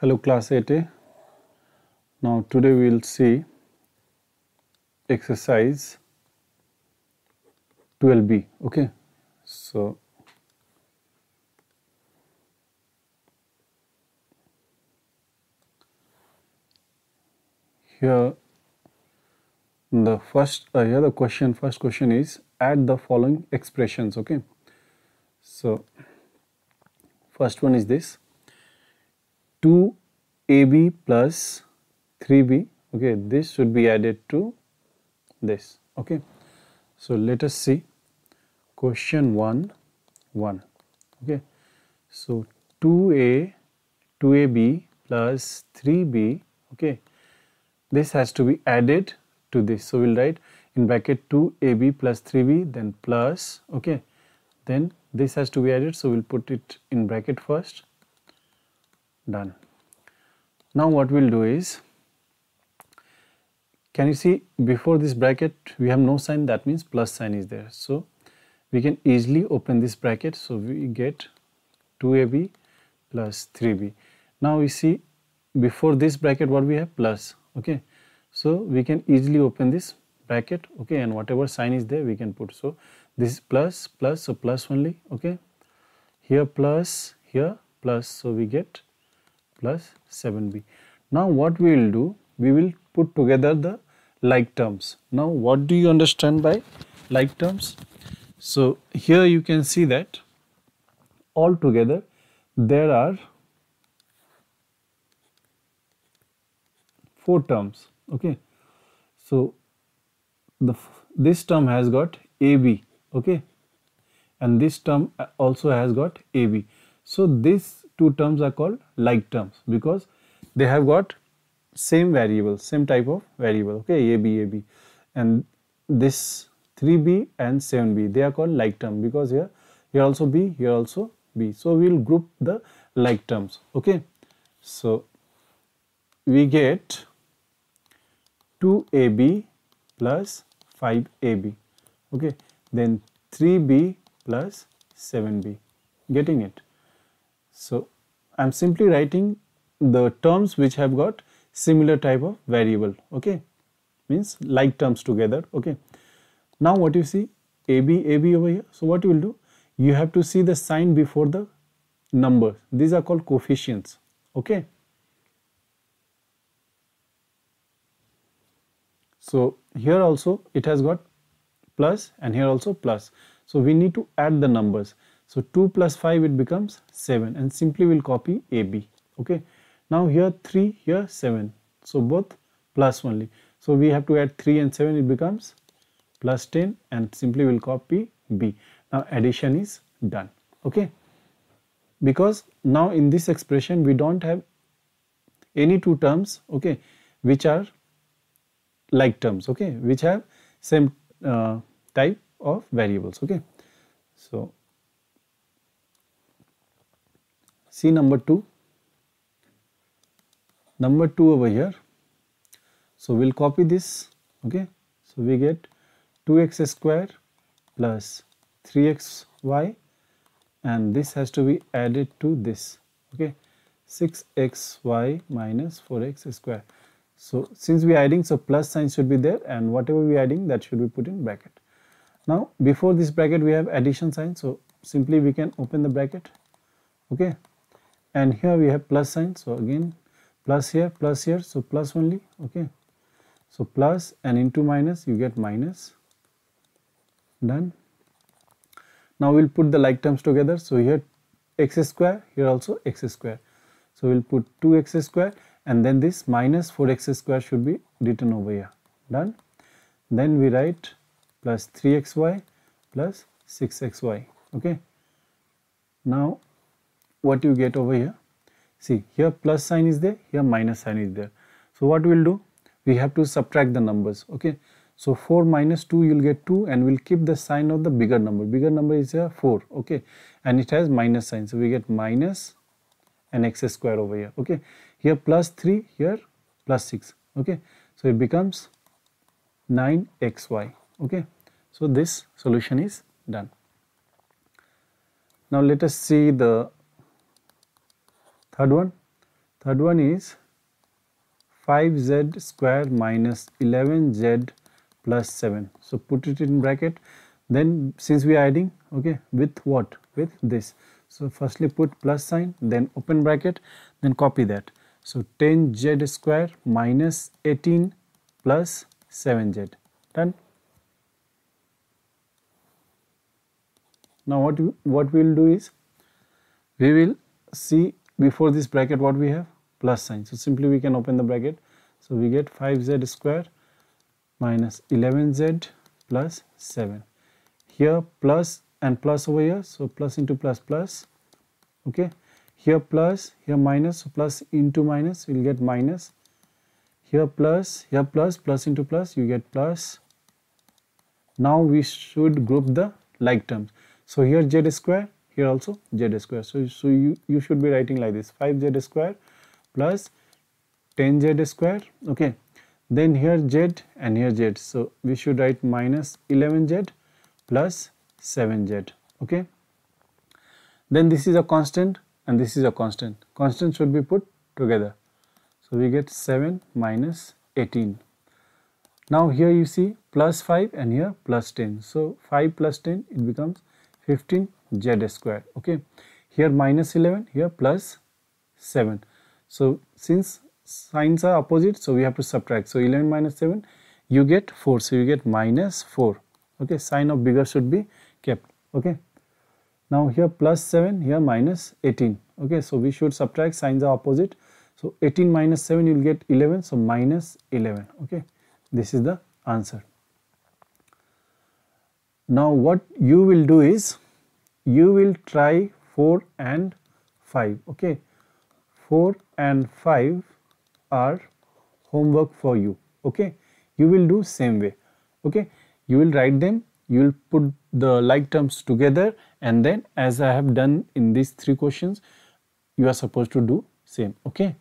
Hello class 8A. Now today we will see exercise 12B okay. So here the first uh, here the question first question is add the following expressions okay. So first one is this 2ab plus 3b okay this should be added to this okay so let us see question 1 1 okay so 2a 2ab plus 3b okay this has to be added to this so we'll write in bracket 2ab plus 3b then plus okay then this has to be added so we'll put it in bracket first done. Now what we'll do is, can you see before this bracket we have no sign that means plus sign is there. So we can easily open this bracket so we get 2ab plus 3b. Now we see before this bracket what we have plus okay. So we can easily open this bracket okay and whatever sign is there we can put. So this is plus plus so plus only okay. Here plus here plus so we get plus 7b. Now what we will do, we will put together the like terms. Now what do you understand by like terms? So here you can see that all together there are four terms okay so the this term has got AB okay and this term uh, also has got AB so this two terms are called like terms because they have got same variable, same type of variable, okay, a b a b, And this 3B and 7B, they are called like term because here, here also B, here also B. So, we will group the like terms, okay. So, we get 2AB plus 5AB, okay. Then 3B plus 7B, getting it. So I'm simply writing the terms which have got similar type of variable okay means like terms together okay now what you see ab ab over here so what you will do you have to see the sign before the number these are called coefficients okay so here also it has got plus and here also plus so we need to add the numbers so 2 plus 5 it becomes 7 and simply we'll copy AB. Okay. Now here 3, here 7. So both plus only. So we have to add 3 and 7 it becomes plus 10 and simply we'll copy B. Now addition is done. Okay. Because now in this expression we don't have any two terms okay which are like terms okay which have same uh, type of variables okay so see number 2 number 2 over here so we'll copy this okay so we get 2x square plus 3xy and this has to be added to this okay 6xy minus 4x square so since we are adding so plus sign should be there and whatever we are adding that should be put in bracket now before this bracket we have addition sign so simply we can open the bracket okay and here we have plus sign so again plus here plus here so plus only okay so plus and into minus you get minus done now we'll put the like terms together so here x square here also x square so we'll put 2x square and then this minus 4x square should be written over here done then we write plus 3xy plus 6xy okay now what you get over here see here plus sign is there here minus sign is there so what we'll do we have to subtract the numbers okay so 4 minus 2 you'll get 2 and we'll keep the sign of the bigger number bigger number is here 4 okay and it has minus sign so we get minus and x square over here okay here plus 3 here plus 6 okay so it becomes 9xy okay so this solution is done now let us see the Third one, third one is 5z square minus 11z plus 7. So put it in bracket. Then since we are adding, okay, with what? With this. So firstly put plus sign, then open bracket, then copy that. So 10z square minus 18 plus 7z. Done. Now what, what we will do is, we will see before this bracket what we have plus sign so simply we can open the bracket so we get 5z square minus 11z plus 7 here plus and plus over here so plus into plus plus okay here plus here minus so plus into minus we will get minus here plus here plus plus into plus you get plus now we should group the like terms so here z square here also z square. So, so you, you should be writing like this 5z square plus 10z square okay then here z and here z so we should write minus 11z plus 7z okay then this is a constant and this is a constant constant should be put together so we get 7 minus 18 now here you see plus 5 and here plus 10 so 5 plus 10 it becomes 15 z square okay here minus 11 here plus 7 so since signs are opposite so we have to subtract so 11 minus 7 you get 4 so you get minus 4 okay sign of bigger should be kept okay now here plus 7 here minus 18 okay so we should subtract signs are opposite so 18 minus 7 you will get 11 so minus 11 okay this is the answer now what you will do is you will try 4 and 5 okay 4 and 5 are homework for you okay you will do same way okay you will write them you will put the like terms together and then as I have done in these three questions you are supposed to do same okay